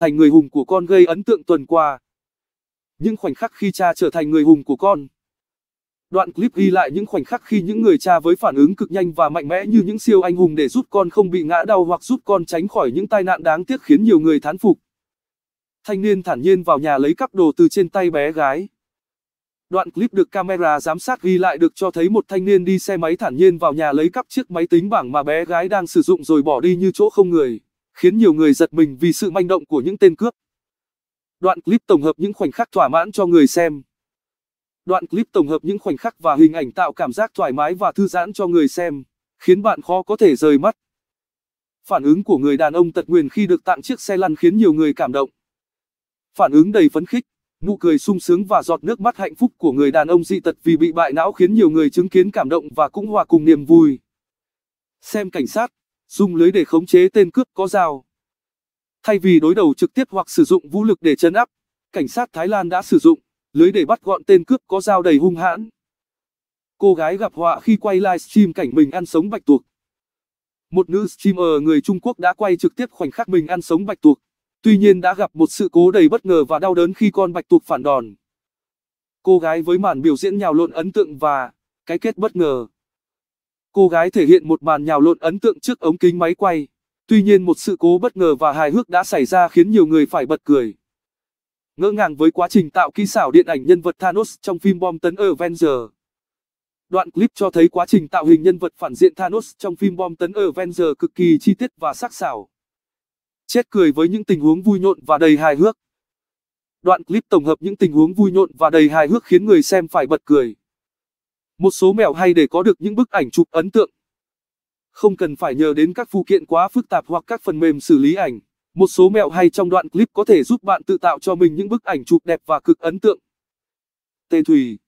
thành người hùng của con gây ấn tượng tuần qua. Những khoảnh khắc khi cha trở thành người hùng của con. Đoạn clip ghi lại những khoảnh khắc khi những người cha với phản ứng cực nhanh và mạnh mẽ như những siêu anh hùng để giúp con không bị ngã đau hoặc giúp con tránh khỏi những tai nạn đáng tiếc khiến nhiều người thán phục. Thanh niên thản nhiên vào nhà lấy cắp đồ từ trên tay bé gái. Đoạn clip được camera giám sát ghi lại được cho thấy một thanh niên đi xe máy thản nhiên vào nhà lấy cắp chiếc máy tính bảng mà bé gái đang sử dụng rồi bỏ đi như chỗ không người khiến nhiều người giật mình vì sự manh động của những tên cướp. Đoạn clip tổng hợp những khoảnh khắc thỏa mãn cho người xem. Đoạn clip tổng hợp những khoảnh khắc và hình ảnh tạo cảm giác thoải mái và thư giãn cho người xem, khiến bạn khó có thể rời mắt. Phản ứng của người đàn ông tật nguyền khi được tặng chiếc xe lăn khiến nhiều người cảm động. Phản ứng đầy phấn khích, nụ cười sung sướng và giọt nước mắt hạnh phúc của người đàn ông dị tật vì bị bại não khiến nhiều người chứng kiến cảm động và cũng hòa cùng niềm vui. Xem cảnh sát, dùng lưới để khống chế tên cướp có dao. Thay vì đối đầu trực tiếp hoặc sử dụng vũ lực để chấn áp, cảnh sát Thái Lan đã sử dụng lưới để bắt gọn tên cướp có dao đầy hung hãn. Cô gái gặp họa khi quay livestream cảnh mình ăn sống bạch tuộc. Một nữ streamer người Trung Quốc đã quay trực tiếp khoảnh khắc mình ăn sống bạch tuộc, tuy nhiên đã gặp một sự cố đầy bất ngờ và đau đớn khi con bạch tuộc phản đòn. Cô gái với màn biểu diễn nhào lộn ấn tượng và cái kết bất ngờ. Cô gái thể hiện một màn nhào lộn ấn tượng trước ống kính máy quay. Tuy nhiên một sự cố bất ngờ và hài hước đã xảy ra khiến nhiều người phải bật cười. Ngỡ ngàng với quá trình tạo kỹ xảo điện ảnh nhân vật Thanos trong phim bom tấn Avenger. Đoạn clip cho thấy quá trình tạo hình nhân vật phản diện Thanos trong phim bom tấn Avenger cực kỳ chi tiết và sắc sảo. Chết cười với những tình huống vui nhộn và đầy hài hước. Đoạn clip tổng hợp những tình huống vui nhộn và đầy hài hước khiến người xem phải bật cười một số mẹo hay để có được những bức ảnh chụp ấn tượng. Không cần phải nhờ đến các phụ kiện quá phức tạp hoặc các phần mềm xử lý ảnh, một số mẹo hay trong đoạn clip có thể giúp bạn tự tạo cho mình những bức ảnh chụp đẹp và cực ấn tượng. Tê Thủy